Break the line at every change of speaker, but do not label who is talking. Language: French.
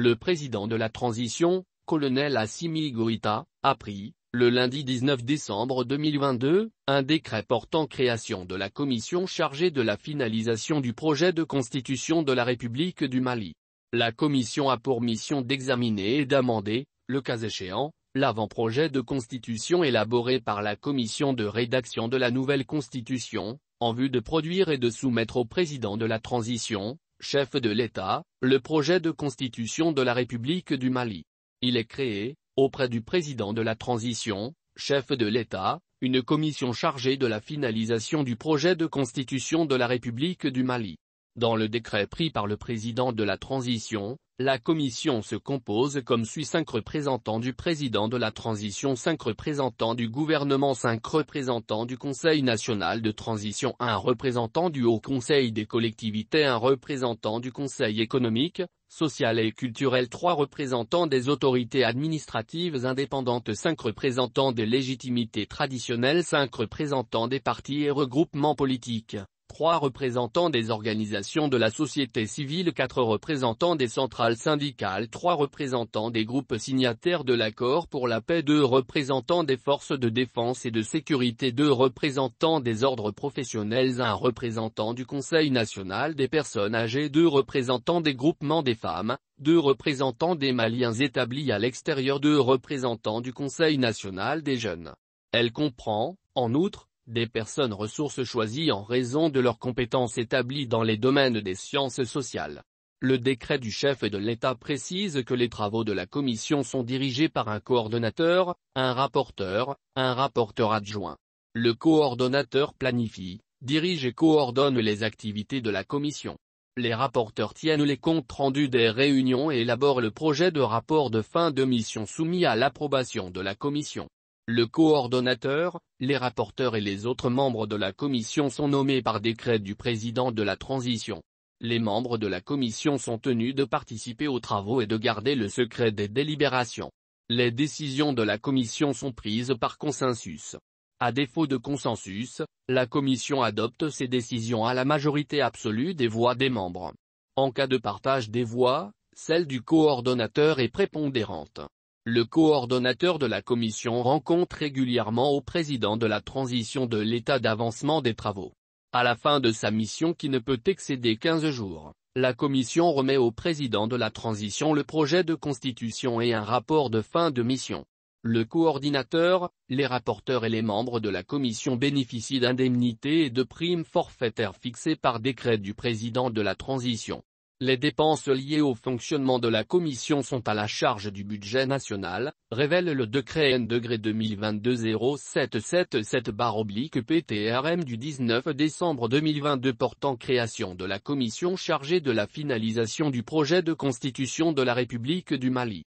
Le président de la transition, colonel Assimi Goïta, a pris, le lundi 19 décembre 2022, un décret portant création de la commission chargée de la finalisation du projet de constitution de la République du Mali. La commission a pour mission d'examiner et d'amender, le cas échéant, l'avant-projet de constitution élaboré par la commission de rédaction de la nouvelle constitution, en vue de produire et de soumettre au président de la transition, chef de l'État, le projet de constitution de la République du Mali. Il est créé, auprès du président de la transition, chef de l'État, une commission chargée de la finalisation du projet de constitution de la République du Mali. Dans le décret pris par le président de la transition, la commission se compose comme suit cinq représentants du président de la transition cinq représentants du gouvernement cinq représentants du Conseil national de transition un représentant du Haut Conseil des collectivités un représentant du Conseil économique, social et culturel trois représentants des autorités administratives indépendantes cinq représentants des légitimités traditionnelles cinq représentants des partis et regroupements politiques 3 représentants des organisations de la société civile quatre représentants des centrales syndicales 3 représentants des groupes signataires de l'accord pour la paix deux représentants des forces de défense et de sécurité deux représentants des ordres professionnels un représentant du Conseil national des personnes âgées deux représentants des groupements des femmes, deux représentants des Maliens établis à l'extérieur deux représentants du Conseil national des jeunes. Elle comprend, en outre, des personnes ressources choisies en raison de leurs compétences établies dans les domaines des sciences sociales. Le décret du chef de l'État précise que les travaux de la commission sont dirigés par un coordonnateur, un rapporteur, un rapporteur adjoint. Le coordonnateur planifie, dirige et coordonne les activités de la commission. Les rapporteurs tiennent les comptes rendus des réunions et élaborent le projet de rapport de fin de mission soumis à l'approbation de la commission. Le coordonnateur, les rapporteurs et les autres membres de la commission sont nommés par décret du président de la transition. Les membres de la commission sont tenus de participer aux travaux et de garder le secret des délibérations. Les décisions de la commission sont prises par consensus. À défaut de consensus, la commission adopte ses décisions à la majorité absolue des voix des membres. En cas de partage des voix, celle du coordonnateur est prépondérante. Le coordonnateur de la commission rencontre régulièrement au président de la transition de l'état d'avancement des travaux. À la fin de sa mission qui ne peut excéder 15 jours, la commission remet au président de la transition le projet de constitution et un rapport de fin de mission. Le coordinateur, les rapporteurs et les membres de la commission bénéficient d'indemnités et de primes forfaitaires fixées par décret du président de la transition. Les dépenses liées au fonctionnement de la Commission sont à la charge du budget national, révèle le décret N degré 2022-0777-PTRM du 19 décembre 2022 portant création de la commission chargée de la finalisation du projet de constitution de la République du Mali.